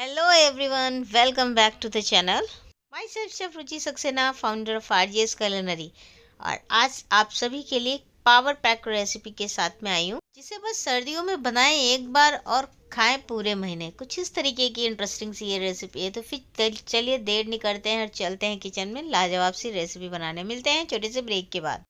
hello everyone welcome back to the channel myself chef Ruchi Saxena founder of R G S culinary और आज आप सभी के लिए पावर पैक रेसिपी के साथ में आई हूँ जिसे बस सर्दियों में बनाएं एक बार और खाएं पूरे महीने कुछ इस तरीके की इंटरेस्टिंग सी ये रेसिपी है तो फिर चलिए देर नहीं करते हैं और चलते हैं किचन में लाजवाब सी रेसिपी बनाने मिलते हैं छोटे से ब्रेक के बाद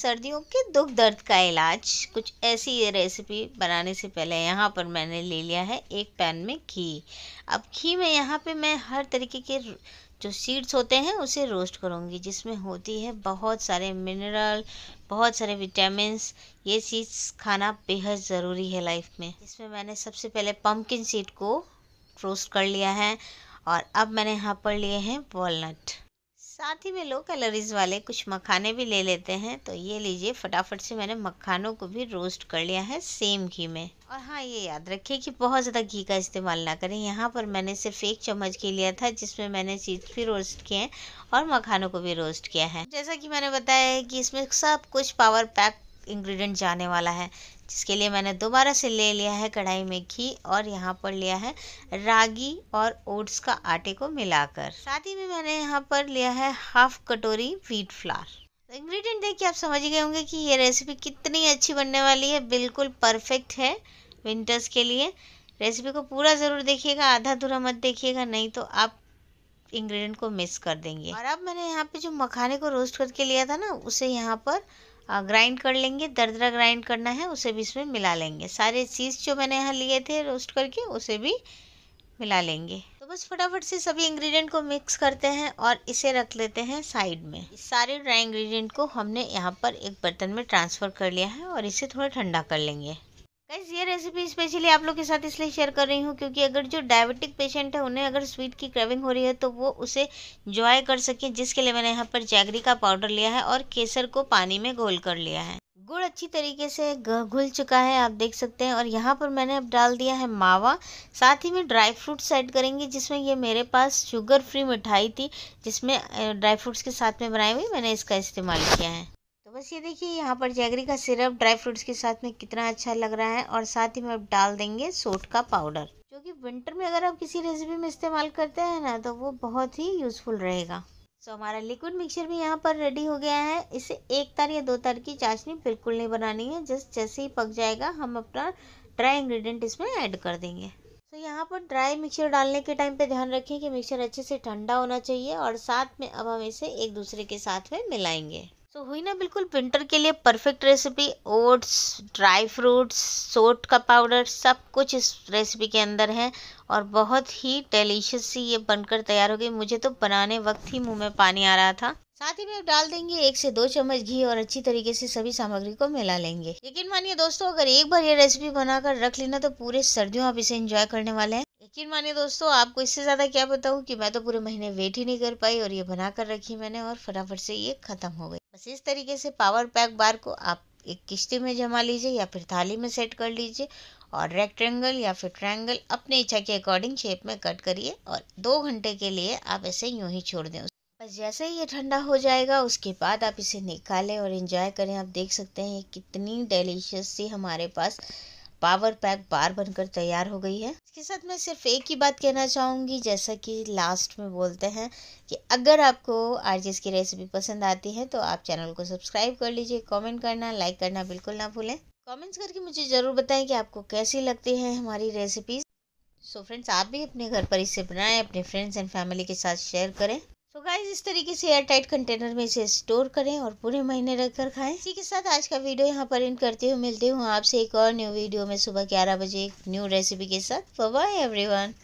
सर्दियों के दुख दर्द का इलाज कुछ ऐसी ये रेसिपी बनाने से पहले यहाँ पर मैंने ले लिया है एक पैन में घी अब घी में यहाँ पे मैं हर तरीके के जो सीड्स होते हैं उसे रोस्ट करूँगी जिसमें होती है बहुत सारे मिनरल बहुत सारे विटामिन्स ये सीड्स खाना बेहद ज़रूरी है लाइफ में इसमें मैंने सबसे पहले पम्पकिन सीड को रोस्ट कर लिया है और अब मैंने यहाँ पर लिए हैं वॉलट साथ ही में लो कैलोरीज़ वाले कुछ मखाने भी ले लेते हैं तो ये लीजिए फटाफट से मैंने मखानों को भी रोस्ट कर लिया है सेम घी में और हाँ ये याद रखिए कि बहुत ज़्यादा घी का इस्तेमाल ना करें यहाँ पर मैंने सिर्फ एक चम्मच घी लिया था जिसमें मैंने चीज़ भी रोस्ट किए हैं और मखानों को भी रोस्ट किया है जैसा कि मैंने बताया है कि इसमें सब कुछ पावर पैक इंग्रेडिएंट जाने वाला है जिसके लिए मैंने दोबारा से ले लिया है कढ़ाई में घी और यहाँ पर लिया है रागी और ओट्स का आटे को मिलाकर साथ ही में मैंने यहाँ पर लिया है हाफ कटोरी व्हीट फ्लार तो इंग्रेडिएंट देख के आप समझ गए होंगे कि ये रेसिपी कितनी अच्छी बनने वाली है बिल्कुल परफेक्ट है विंटर्स के लिए रेसिपी को पूरा ज़रूर देखिएगा आधा अधूरा मत देखिएगा नहीं तो आप इंग्रेडिएंट को मिस कर देंगे और अब मैंने यहाँ पे जो मखाने को रोस्ट करके लिया था ना उसे यहाँ पर ग्राइंड कर लेंगे दरदरा ग्राइंड करना है उसे भी इसमें मिला लेंगे सारे चीज़ जो मैंने यहाँ लिए थे रोस्ट करके उसे भी मिला लेंगे तो बस फटाफट से सभी इंग्रेडिएंट को मिक्स करते हैं और इसे रख लेते हैं साइड में सारे ड्राई इंग्रेडिएंट को हमने यहाँ पर एक बर्तन में ट्रांसफ़र कर लिया है और इसे थोड़ा ठंडा कर लेंगे गैस ये रेसिपी स्पेशली आप लोग के साथ इसलिए शेयर कर रही हूँ क्योंकि अगर जो डायबिटिक पेशेंट है उन्हें अगर स्वीट की क्रेविंग हो रही है तो वो उसे जॉय कर सके जिसके लिए मैंने यहाँ पर जैगरी का पाउडर लिया है और केसर को पानी में घोल कर लिया है गुड़ अच्छी तरीके से घुल चुका है आप देख सकते हैं और यहाँ पर मैंने अब डाल दिया है मावा साथ ही में ड्राई फ्रूट्स ऐड करेंगे जिसमें ये मेरे पास शुगर फ्री मिठाई थी जिसमें ड्राई फ्रूट्स के साथ में बनाई हुई मैंने इसका इस्तेमाल किया है तो बस ये देखिए यहाँ पर जैगरी का सिरप ड्राई फ्रूट्स के साथ में कितना अच्छा लग रहा है और साथ ही में अब डाल देंगे सोट का पाउडर जो कि विंटर में अगर आप किसी रेसिपी में इस्तेमाल करते हैं ना तो वो बहुत ही यूज़फुल रहेगा सो हमारा लिक्विड मिक्सचर भी यहाँ पर रेडी हो गया है इसे एक तार या दो तार की चाशनी बिल्कुल नहीं बनानी है जस्ट जैसे ही पक जाएगा हम अपना ड्राई इंग्रेडिएंट इसमें ऐड कर देंगे तो यहाँ पर ड्राई मिक्सचर डालने के टाइम पे ध्यान रखें कि मिक्सचर अच्छे से ठंडा होना चाहिए और साथ में अब हम इसे एक दूसरे के साथ में मिलाएंगे तो हुई ना बिल्कुल विंटर के लिए perfect recipe oats dry fruits सोट का पाउडर सब कुछ इस रेसिपी के अंदर है और बहुत ही डेलीशियस सी ये बनकर तैयार हो गई मुझे तो बनाने वक्त ही मुंह में पानी आ रहा था साथ ही में डाल देंगे एक से दो चम्मच घी और अच्छी तरीके से सभी सामग्री को मिला लेंगे लेकिन मानिए दोस्तों अगर एक बार ये रेसिपी बनाकर रख लेना तो पूरे सर्दियों आप इसे एंजॉय करने वाले हैं यकीन मानिए दोस्तों आपको इससे ज़्यादा क्या बताऊँ कि मैं तो पूरे महीने वेट ही नहीं कर पाई और ये बना कर रखी मैंने और फटाफट से ये ख़त्म हो गई बस इस तरीके से पावर पैक बार को आप एक किश्ती में जमा लीजिए या फिर थाली में सेट कर लीजिए और रेक्टेंगल या फिर ट्रायंगल अपने इच्छा के अकॉर्डिंग शेप में कट करिए और दो घंटे के लिए आप ऐसे यूँ ही छोड़ दें बस जैसे ही ये ठंडा हो जाएगा उसके बाद आप इसे निकालें और इन्जॉय करें आप देख सकते हैं कितनी डेलीशियस सी हमारे पास पावर पैक बार बनकर तैयार हो गई है इसके साथ मैं सिर्फ एक ही बात कहना चाहूँगी जैसा कि लास्ट में बोलते हैं कि अगर आपको आरजेस की रेसिपी पसंद आती है तो आप चैनल को सब्सक्राइब कर लीजिए कमेंट करना लाइक करना बिल्कुल ना भूलें कमेंट्स करके मुझे ज़रूर बताएं कि आपको कैसी लगती है हमारी रेसिपीज़ सो फ्रेंड्स आप भी अपने घर पर इसे बनाएं अपने फ्रेंड्स एंड फैमिली के साथ शेयर करें तो गाइज इस तरीके से एयर टाइट कंटेनर में इसे स्टोर करें और पूरे महीने रख कर खाएं इसी के साथ आज का वीडियो यहाँ पर इन करते हुए मिलती हूँ आपसे एक और न्यू वीडियो में सुबह ग्यारह बजे एक न्यू रेसिपी के साथ बाय एवरीवन